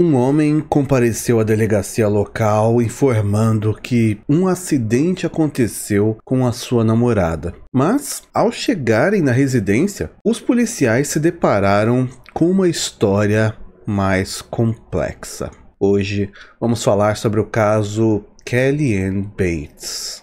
Um homem compareceu à delegacia local informando que um acidente aconteceu com a sua namorada. Mas, ao chegarem na residência, os policiais se depararam com uma história mais complexa. Hoje vamos falar sobre o caso Kellyanne Bates.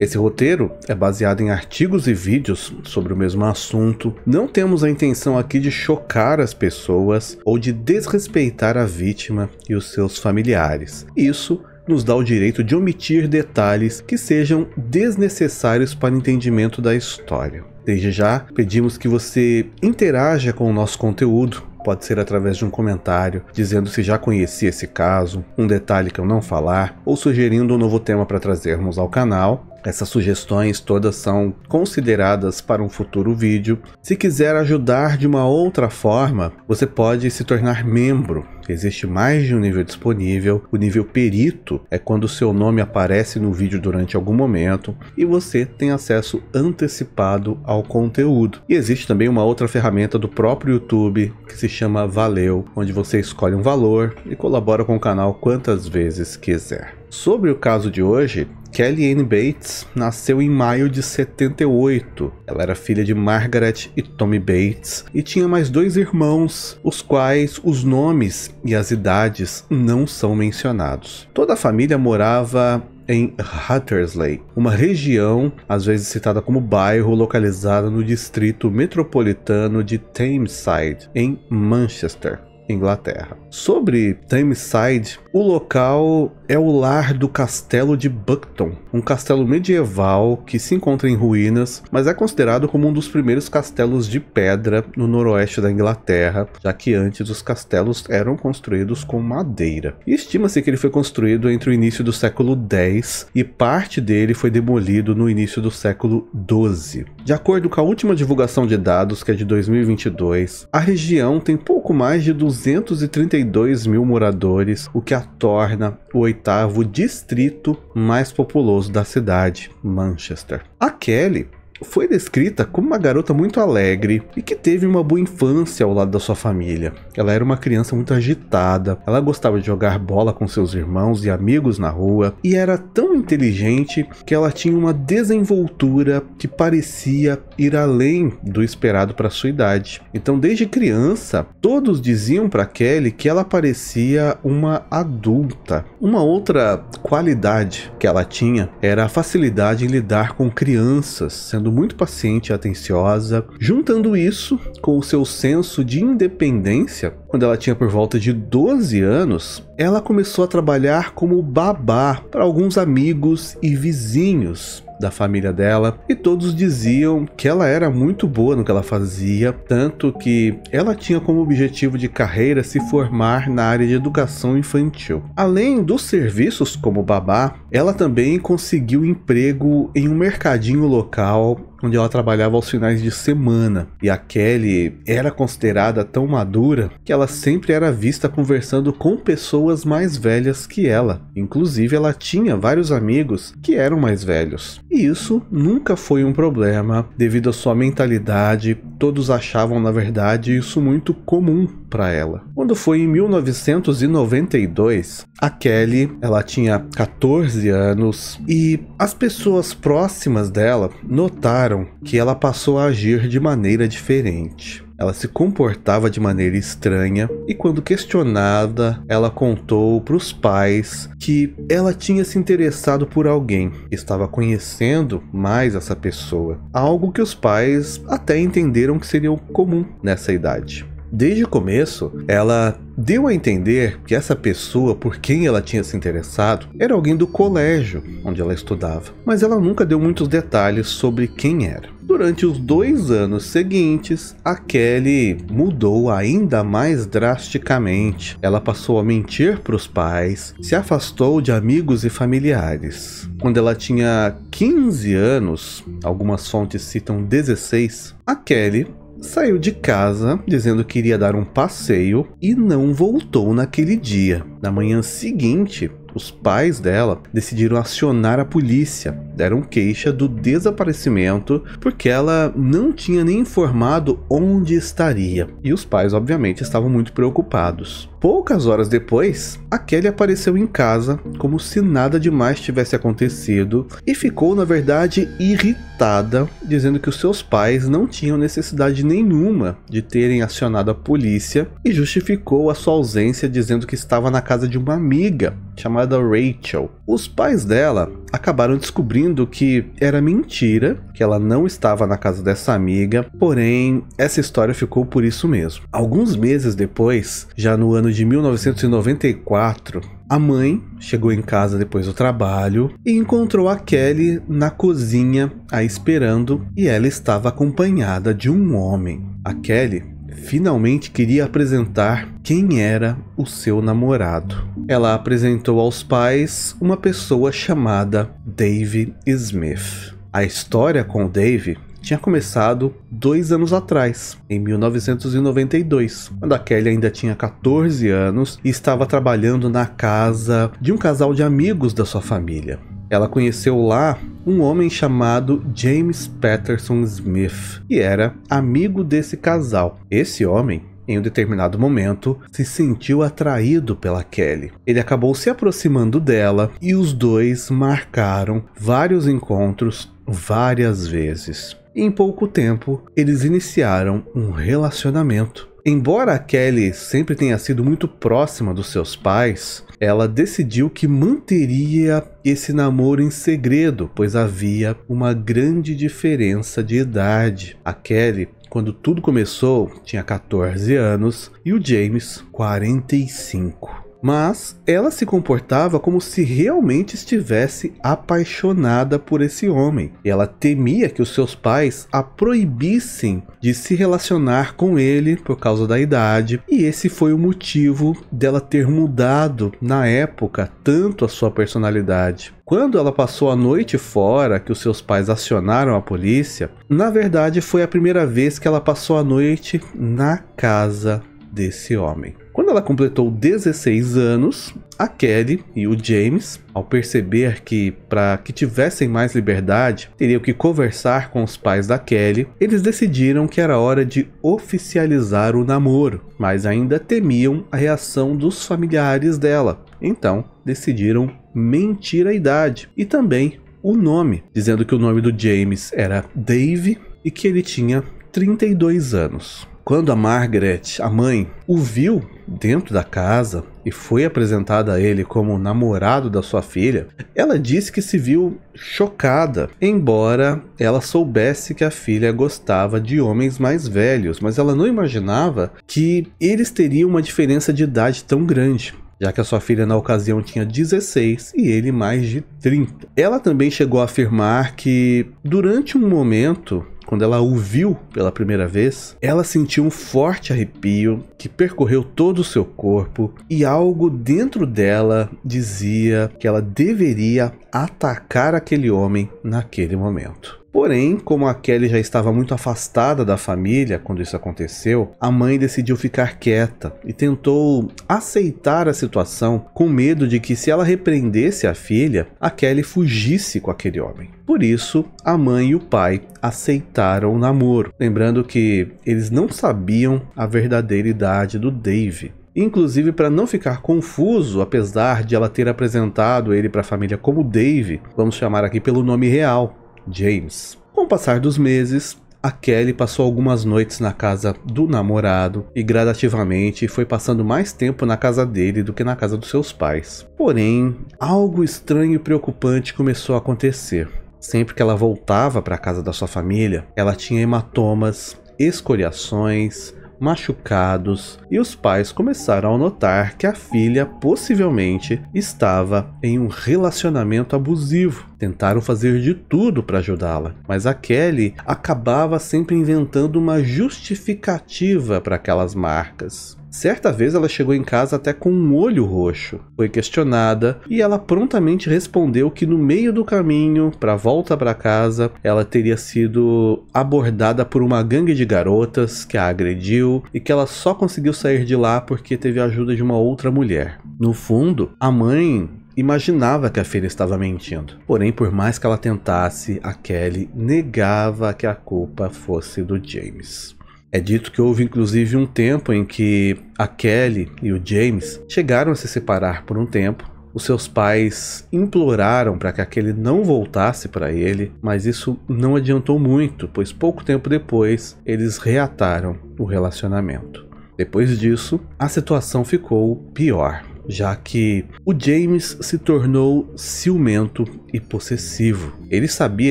Esse roteiro é baseado em artigos e vídeos sobre o mesmo assunto. Não temos a intenção aqui de chocar as pessoas ou de desrespeitar a vítima e os seus familiares. Isso nos dá o direito de omitir detalhes que sejam desnecessários para o entendimento da história. Desde já, pedimos que você interaja com o nosso conteúdo. Pode ser através de um comentário, dizendo se já conhecia esse caso, um detalhe que eu não falar, ou sugerindo um novo tema para trazermos ao canal. Essas sugestões todas são consideradas para um futuro vídeo. Se quiser ajudar de uma outra forma, você pode se tornar membro. Existe mais de um nível disponível. O nível perito é quando o seu nome aparece no vídeo durante algum momento e você tem acesso antecipado ao conteúdo. E existe também uma outra ferramenta do próprio YouTube que se chama Valeu, onde você escolhe um valor e colabora com o canal quantas vezes quiser. Sobre o caso de hoje, Kelly Ann Bates nasceu em maio de 78. Ela era filha de Margaret e Tommy Bates e tinha mais dois irmãos, os quais os nomes e as idades não são mencionados. Toda a família morava em Huttersley, uma região às vezes citada como bairro localizada no distrito metropolitano de Thameside, em Manchester. Inglaterra. Sobre Thameside, o local é o lar do castelo de Buckton, um castelo medieval que se encontra em ruínas, mas é considerado como um dos primeiros castelos de pedra no noroeste da Inglaterra, já que antes os castelos eram construídos com madeira. E estima-se que ele foi construído entre o início do século X e parte dele foi demolido no início do século XII. De acordo com a última divulgação de dados, que é de 2022, a região tem pouco mais de 200 232 mil moradores, o que a torna o oitavo distrito mais populoso da cidade, Manchester. A Kelly foi descrita como uma garota muito alegre e que teve uma boa infância ao lado da sua família. Ela era uma criança muito agitada, ela gostava de jogar bola com seus irmãos e amigos na rua e era tão inteligente que ela tinha uma desenvoltura que parecia ir além do esperado para sua idade. Então, desde criança, todos diziam para Kelly que ela parecia uma adulta. Uma outra qualidade que ela tinha era a facilidade em lidar com crianças, sendo sendo muito paciente e atenciosa, juntando isso com o seu senso de independência, quando ela tinha por volta de 12 anos, ela começou a trabalhar como babá para alguns amigos e vizinhos da família dela, e todos diziam que ela era muito boa no que ela fazia, tanto que ela tinha como objetivo de carreira se formar na área de educação infantil. Além dos serviços como babá, ela também conseguiu emprego em um mercadinho local onde ela trabalhava aos finais de semana. E a Kelly era considerada tão madura que ela sempre era vista conversando com pessoas mais velhas que ela. Inclusive, ela tinha vários amigos que eram mais velhos. E isso nunca foi um problema devido à sua mentalidade. Todos achavam, na verdade, isso muito comum para ela. Quando foi em 1992, a Kelly, ela tinha 14 anos e as pessoas próximas dela notaram que ela passou a agir de maneira diferente. Ela se comportava de maneira estranha e, quando questionada, ela contou para os pais que ela tinha se interessado por alguém, estava conhecendo mais essa pessoa, algo que os pais até entenderam que seria comum nessa idade. Desde o começo, ela deu a entender que essa pessoa por quem ela tinha se interessado era alguém do colégio onde ela estudava, mas ela nunca deu muitos detalhes sobre quem era. Durante os dois anos seguintes, a Kelly mudou ainda mais drasticamente. Ela passou a mentir para os pais, se afastou de amigos e familiares. Quando ela tinha 15 anos, algumas fontes citam 16, a Kelly saiu de casa dizendo que iria dar um passeio e não voltou naquele dia. Na manhã seguinte, os pais dela decidiram acionar a polícia deram queixa do desaparecimento porque ela não tinha nem informado onde estaria. E os pais, obviamente, estavam muito preocupados. Poucas horas depois, a Kelly apareceu em casa como se nada demais tivesse acontecido e ficou, na verdade, irritada, dizendo que os seus pais não tinham necessidade nenhuma de terem acionado a polícia e justificou a sua ausência dizendo que estava na casa de uma amiga chamada Rachel. Os pais dela acabaram descobrindo descobrindo que era mentira, que ela não estava na casa dessa amiga, porém essa história ficou por isso mesmo. Alguns meses depois, já no ano de 1994, a mãe chegou em casa depois do trabalho e encontrou a Kelly na cozinha a esperando e ela estava acompanhada de um homem. A Kelly finalmente queria apresentar quem era o seu namorado. Ela apresentou aos pais uma pessoa chamada Dave Smith. A história com o Dave tinha começado dois anos atrás, em 1992, quando a Kelly ainda tinha 14 anos e estava trabalhando na casa de um casal de amigos da sua família. Ela conheceu lá um homem chamado James Patterson Smith, que era amigo desse casal. Esse homem em um determinado momento, se sentiu atraído pela Kelly. Ele acabou se aproximando dela e os dois marcaram vários encontros várias vezes. Em pouco tempo, eles iniciaram um relacionamento Embora a Kelly sempre tenha sido muito próxima dos seus pais, ela decidiu que manteria esse namoro em segredo, pois havia uma grande diferença de idade. A Kelly quando tudo começou, tinha 14 anos e o James 45 mas ela se comportava como se realmente estivesse apaixonada por esse homem. Ela temia que os seus pais a proibissem de se relacionar com ele por causa da idade, e esse foi o motivo dela ter mudado na época tanto a sua personalidade. Quando ela passou a noite fora, que os seus pais acionaram a polícia, na verdade foi a primeira vez que ela passou a noite na casa desse homem. Quando ela completou 16 anos, a Kelly e o James, ao perceber que para que tivessem mais liberdade, teriam que conversar com os pais da Kelly, eles decidiram que era hora de oficializar o namoro, mas ainda temiam a reação dos familiares dela. Então, decidiram mentir a idade e também o nome, dizendo que o nome do James era Dave e que ele tinha 32 anos. Quando a Margaret, a mãe, o viu dentro da casa e foi apresentada a ele como namorado da sua filha, ela disse que se viu chocada, embora ela soubesse que a filha gostava de homens mais velhos, mas ela não imaginava que eles teriam uma diferença de idade tão grande já que a sua filha na ocasião tinha 16 e ele mais de 30. Ela também chegou a afirmar que durante um momento quando ela o viu pela primeira vez, ela sentiu um forte arrepio que percorreu todo o seu corpo e algo dentro dela dizia que ela deveria atacar aquele homem naquele momento. Porém, como a Kelly já estava muito afastada da família quando isso aconteceu, a mãe decidiu ficar quieta e tentou aceitar a situação com medo de que, se ela repreendesse a filha, a Kelly fugisse com aquele homem. Por isso, a mãe e o pai aceitaram o namoro, lembrando que eles não sabiam a verdadeira idade do Dave. Inclusive, para não ficar confuso, apesar de ela ter apresentado ele para a família como Dave, vamos chamar aqui pelo nome real, James. Com o passar dos meses, a Kelly passou algumas noites na casa do namorado e gradativamente foi passando mais tempo na casa dele do que na casa dos seus pais. Porém, algo estranho e preocupante começou a acontecer. Sempre que ela voltava para a casa da sua família, ela tinha hematomas, escoriações, machucados, e os pais começaram a notar que a filha possivelmente estava em um relacionamento abusivo. Tentaram fazer de tudo para ajudá-la, mas a Kelly acabava sempre inventando uma justificativa para aquelas marcas. Certa vez ela chegou em casa até com um olho roxo. Foi questionada e ela prontamente respondeu que no meio do caminho para volta para casa, ela teria sido abordada por uma gangue de garotas que a agrediu e que ela só conseguiu sair de lá porque teve a ajuda de uma outra mulher. No fundo, a mãe imaginava que a filha estava mentindo. Porém, por mais que ela tentasse, a Kelly negava que a culpa fosse do James. É dito que houve inclusive um tempo em que a Kelly e o James chegaram a se separar por um tempo. Os seus pais imploraram para que a Kelly não voltasse para ele, mas isso não adiantou muito, pois pouco tempo depois eles reataram o relacionamento. Depois disso, a situação ficou pior já que o James se tornou ciumento e possessivo. Ele sabia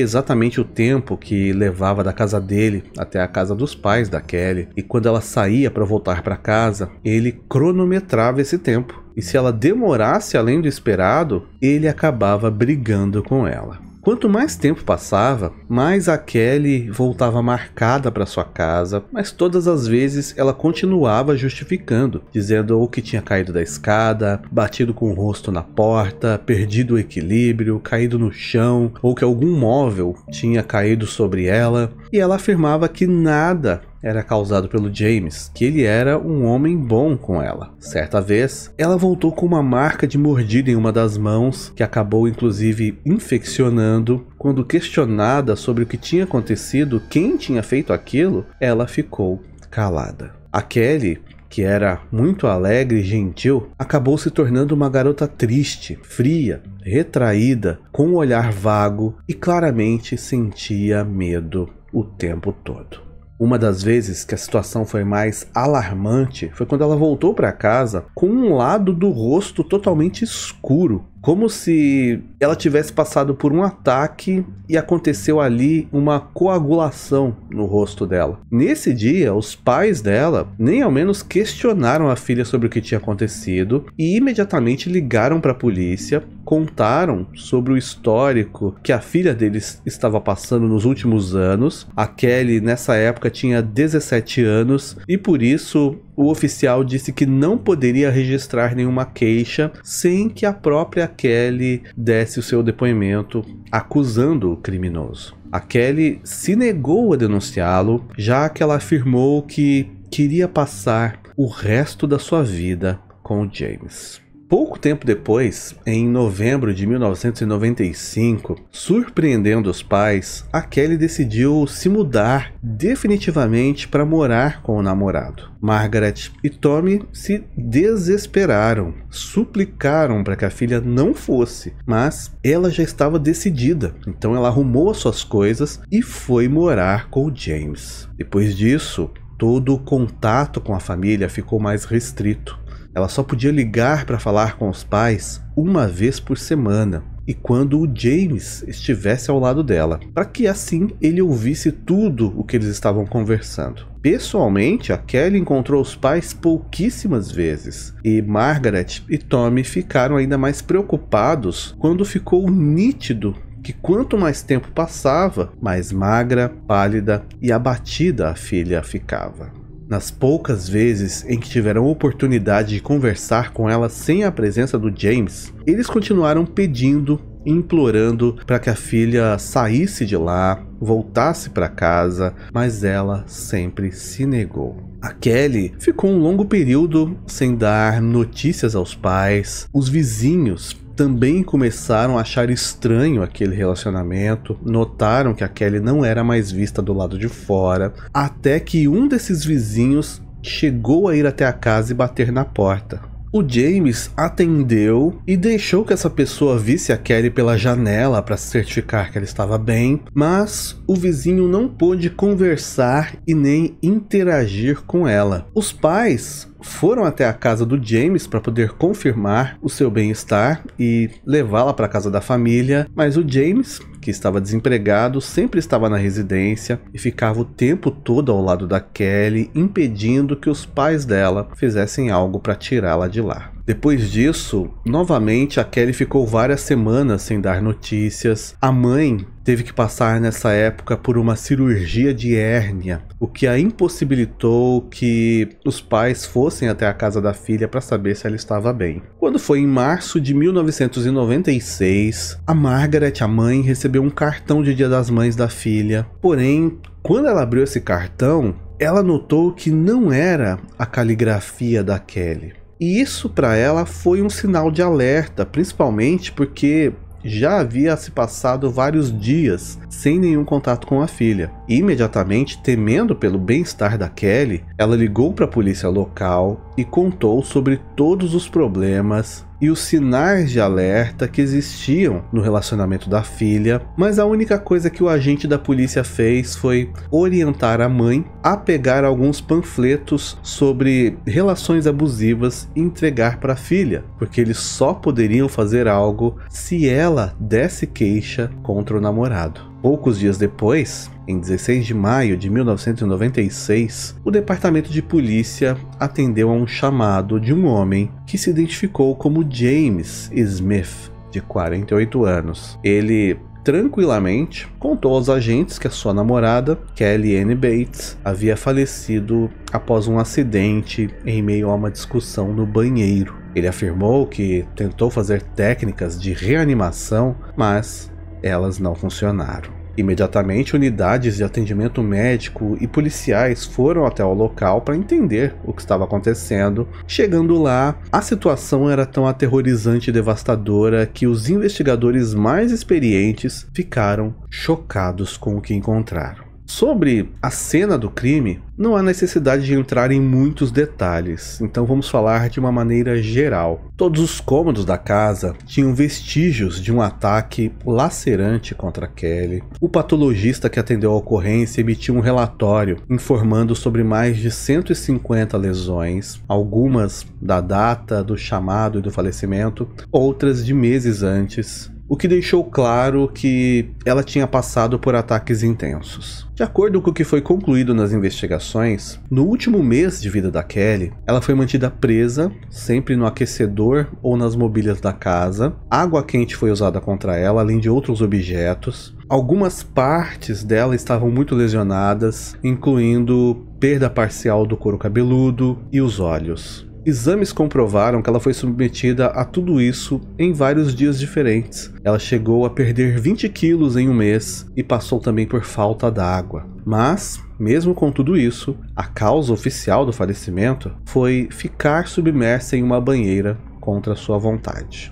exatamente o tempo que levava da casa dele até a casa dos pais da Kelly, e quando ela saía para voltar para casa, ele cronometrava esse tempo. E se ela demorasse além do esperado, ele acabava brigando com ela. Quanto mais tempo passava, mais a Kelly voltava marcada para sua casa, mas todas as vezes ela continuava justificando, dizendo ou que tinha caído da escada, batido com o rosto na porta, perdido o equilíbrio, caído no chão, ou que algum móvel tinha caído sobre ela, e ela afirmava que nada era causado pelo James, que ele era um homem bom com ela. Certa vez, ela voltou com uma marca de mordida em uma das mãos, que acabou inclusive infeccionando. Quando questionada sobre o que tinha acontecido, quem tinha feito aquilo, ela ficou calada. A Kelly que era muito alegre e gentil, acabou se tornando uma garota triste, fria, retraída, com um olhar vago e claramente sentia medo o tempo todo. Uma das vezes que a situação foi mais alarmante foi quando ela voltou para casa com um lado do rosto totalmente escuro como se ela tivesse passado por um ataque e aconteceu ali uma coagulação no rosto dela. Nesse dia, os pais dela nem ao menos questionaram a filha sobre o que tinha acontecido e imediatamente ligaram para a polícia, contaram sobre o histórico que a filha deles estava passando nos últimos anos. A Kelly nessa época tinha 17 anos e por isso o oficial disse que não poderia registrar nenhuma queixa sem que a própria Kelly desse o seu depoimento acusando o criminoso. A Kelly se negou a denunciá-lo, já que ela afirmou que queria passar o resto da sua vida com o James. Pouco tempo depois, em novembro de 1995, surpreendendo os pais, a Kelly decidiu se mudar definitivamente para morar com o namorado. Margaret e Tommy se desesperaram, suplicaram para que a filha não fosse, mas ela já estava decidida, então ela arrumou as suas coisas e foi morar com o James. Depois disso, todo o contato com a família ficou mais restrito. Ela só podia ligar para falar com os pais uma vez por semana e quando o James estivesse ao lado dela, para que assim ele ouvisse tudo o que eles estavam conversando. Pessoalmente, a Kelly encontrou os pais pouquíssimas vezes, e Margaret e Tommy ficaram ainda mais preocupados quando ficou nítido que quanto mais tempo passava, mais magra, pálida e abatida a filha ficava. Nas poucas vezes em que tiveram oportunidade de conversar com ela sem a presença do James, eles continuaram pedindo implorando para que a filha saísse de lá, voltasse para casa, mas ela sempre se negou. A Kelly ficou um longo período sem dar notícias aos pais. Os vizinhos também começaram a achar estranho aquele relacionamento, notaram que a Kelly não era mais vista do lado de fora, até que um desses vizinhos chegou a ir até a casa e bater na porta. O James atendeu e deixou que essa pessoa visse a Kelly pela janela para certificar que ela estava bem, mas o vizinho não pôde conversar e nem interagir com ela. Os pais foram até a casa do James para poder confirmar o seu bem-estar e levá-la para a casa da família, mas o James que estava desempregado, sempre estava na residência e ficava o tempo todo ao lado da Kelly, impedindo que os pais dela fizessem algo para tirá-la de lá. Depois disso, novamente a Kelly ficou várias semanas sem dar notícias. A mãe teve que passar nessa época por uma cirurgia de hérnia, o que a impossibilitou que os pais fossem até a casa da filha para saber se ela estava bem. Quando foi em março de 1996, a Margaret, a mãe, recebeu um cartão de Dia das Mães da filha. Porém, quando ela abriu esse cartão, ela notou que não era a caligrafia da Kelly. E isso para ela foi um sinal de alerta, principalmente porque já havia se passado vários dias sem nenhum contato com a filha. Imediatamente, temendo pelo bem-estar da Kelly, ela ligou para a polícia local e contou sobre todos os problemas e os sinais de alerta que existiam no relacionamento da filha, mas a única coisa que o agente da polícia fez foi orientar a mãe a pegar alguns panfletos sobre relações abusivas e entregar para a filha, porque eles só poderiam fazer algo se ela desse queixa contra o namorado. Poucos dias depois, em 16 de maio de 1996, o departamento de polícia atendeu a um chamado de um homem que se identificou como James Smith, de 48 anos. Ele tranquilamente contou aos agentes que a sua namorada, Kelly Ann Bates, havia falecido após um acidente em meio a uma discussão no banheiro. Ele afirmou que tentou fazer técnicas de reanimação, mas elas não funcionaram. Imediatamente, unidades de atendimento médico e policiais foram até o local para entender o que estava acontecendo. Chegando lá, a situação era tão aterrorizante e devastadora que os investigadores mais experientes ficaram chocados com o que encontraram. Sobre a cena do crime, não há necessidade de entrar em muitos detalhes, então vamos falar de uma maneira geral. Todos os cômodos da casa tinham vestígios de um ataque lacerante contra Kelly. O patologista que atendeu a ocorrência emitiu um relatório informando sobre mais de 150 lesões, algumas da data do chamado e do falecimento, outras de meses antes o que deixou claro que ela tinha passado por ataques intensos. De acordo com o que foi concluído nas investigações, no último mês de vida da Kelly, ela foi mantida presa, sempre no aquecedor ou nas mobílias da casa. Água quente foi usada contra ela, além de outros objetos. Algumas partes dela estavam muito lesionadas, incluindo perda parcial do couro cabeludo e os olhos. Exames comprovaram que ela foi submetida a tudo isso em vários dias diferentes. Ela chegou a perder 20 quilos em um mês e passou também por falta d'água. Mas, mesmo com tudo isso, a causa oficial do falecimento foi ficar submersa em uma banheira contra sua vontade.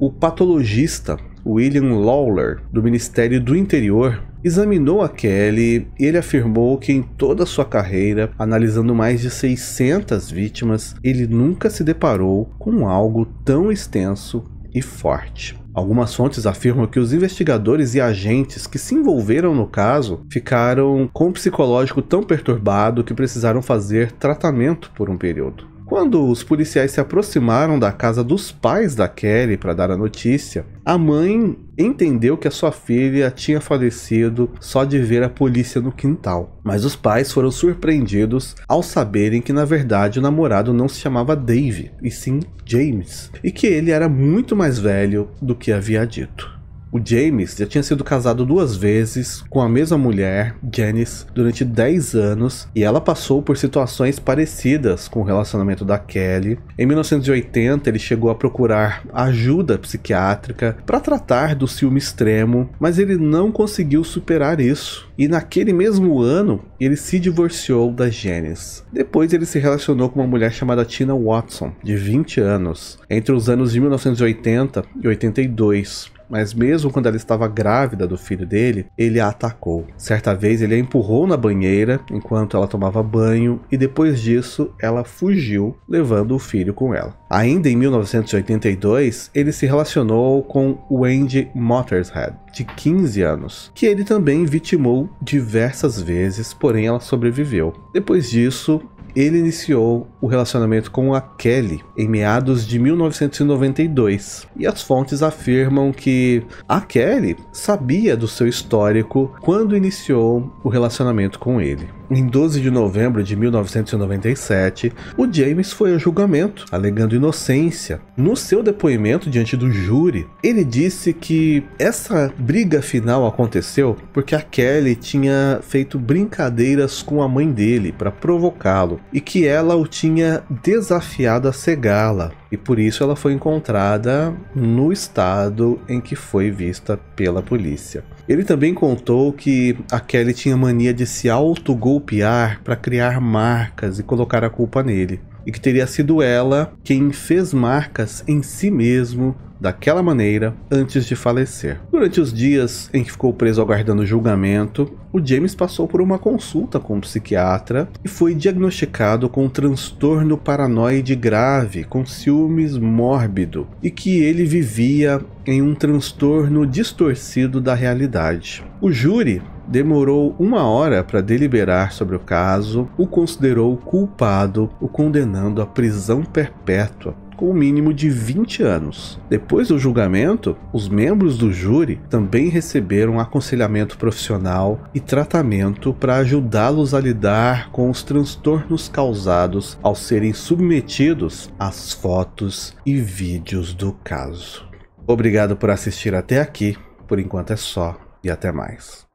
O patologista William Lawler, do Ministério do Interior, examinou a Kelly e ele afirmou que em toda a sua carreira, analisando mais de 600 vítimas, ele nunca se deparou com algo tão extenso e forte. Algumas fontes afirmam que os investigadores e agentes que se envolveram no caso ficaram com um psicológico tão perturbado que precisaram fazer tratamento por um período. Quando os policiais se aproximaram da casa dos pais da Kelly para dar a notícia, a mãe entendeu que a sua filha tinha falecido só de ver a polícia no quintal. Mas os pais foram surpreendidos ao saberem que na verdade o namorado não se chamava Dave, e sim James, e que ele era muito mais velho do que havia dito. O James já tinha sido casado duas vezes com a mesma mulher, Janice, durante 10 anos e ela passou por situações parecidas com o relacionamento da Kelly. Em 1980, ele chegou a procurar ajuda psiquiátrica para tratar do ciúme extremo, mas ele não conseguiu superar isso. E naquele mesmo ano, ele se divorciou da Janice. Depois, ele se relacionou com uma mulher chamada Tina Watson, de 20 anos, entre os anos de 1980 e 82 mas mesmo quando ela estava grávida do filho dele, ele a atacou. Certa vez ele a empurrou na banheira enquanto ela tomava banho e depois disso ela fugiu, levando o filho com ela. Ainda em 1982, ele se relacionou com Wendy Mottershead, de 15 anos, que ele também vitimou diversas vezes, porém ela sobreviveu. Depois disso, ele iniciou o relacionamento com a Kelly em meados de 1992. E as fontes afirmam que a Kelly sabia do seu histórico quando iniciou o relacionamento com ele. Em 12 de novembro de 1997, o James foi a julgamento, alegando inocência. No seu depoimento diante do júri, ele disse que essa briga final aconteceu porque a Kelly tinha feito brincadeiras com a mãe dele para provocá-lo e que ela o tinha desafiado a cegá-la e por isso ela foi encontrada no estado em que foi vista pela polícia. Ele também contou que a Kelly tinha mania de se autogolpear para criar marcas e colocar a culpa nele, e que teria sido ela quem fez marcas em si mesmo daquela maneira antes de falecer. Durante os dias em que ficou preso aguardando julgamento, o James passou por uma consulta com um psiquiatra e foi diagnosticado com um transtorno paranoide grave, com ciúmes mórbido, e que ele vivia em um transtorno distorcido da realidade. O júri demorou uma hora para deliberar sobre o caso, o considerou culpado, o condenando à prisão perpétua com o um mínimo de 20 anos. Depois do julgamento, os membros do júri também receberam aconselhamento profissional e tratamento para ajudá-los a lidar com os transtornos causados ao serem submetidos às fotos e vídeos do caso. Obrigado por assistir até aqui. Por enquanto é só e até mais.